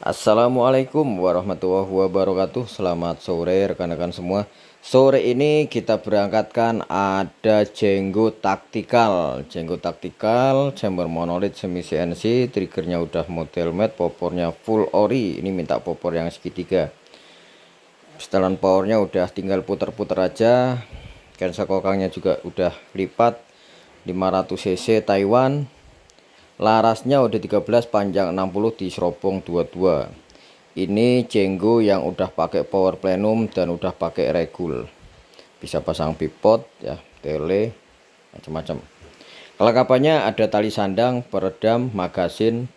Assalamualaikum warahmatullahi wabarakatuh Selamat sore rekan-rekan semua Sore ini kita berangkatkan ada Jenggo Taktikal Jenggo Taktikal, chamber monolith semi CNC Triggernya udah model mat, popornya full ori Ini minta popor yang segitiga Setelan powernya udah tinggal puter-puter aja Cancel kokangnya juga udah lipat 500 cc Taiwan Larasnya udah 13 panjang 60 di serobong 22. Ini jenggo yang udah pakai power plenum dan udah pakai regul. Bisa pasang pipot ya, tele macam-macam. Kelengkapannya ada tali sandang, peredam, magasin,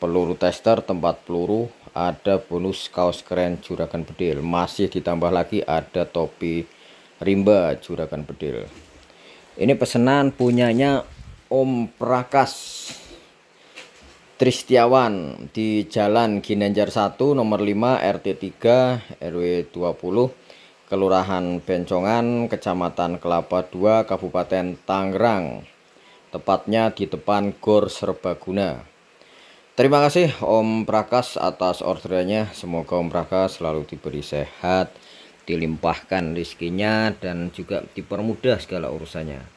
peluru tester, tempat peluru, ada bonus kaos keren juragan bedil. Masih ditambah lagi ada topi rimba juragan bedil. Ini pesanan punyanya Om Prakas Tristiawan di Jalan Ginanjar 1 nomor 5 RT 3 RW 20 Kelurahan Bencongan Kecamatan Kelapa 2 Kabupaten Tangerang tepatnya di depan Gor Serbaguna. Terima kasih Om Prakas atas orderannya. Semoga Om Prakas selalu diberi sehat, dilimpahkan rezekinya dan juga dipermudah segala urusannya.